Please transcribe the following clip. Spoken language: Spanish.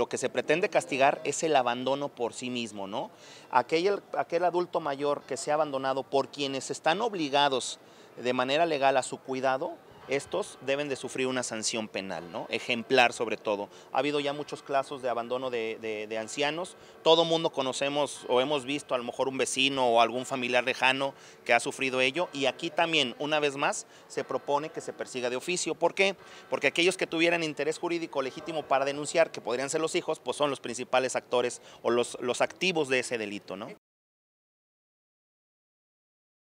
Lo que se pretende castigar es el abandono por sí mismo, ¿no? Aquel, aquel adulto mayor que se ha abandonado por quienes están obligados de manera legal a su cuidado, estos deben de sufrir una sanción penal, ¿no? ejemplar sobre todo. Ha habido ya muchos casos de abandono de, ancianos, todo mundo conocemos o hemos visto a lo mejor un vecino o algún familiar lejano que ha sufrido ello y aquí también, una vez más, se propone que se persiga de oficio. ¿Por qué? Porque aquellos que tuvieran interés jurídico legítimo para denunciar, que podrían ser los hijos, pues son los principales actores o los, los activos de ese delito. ¿no?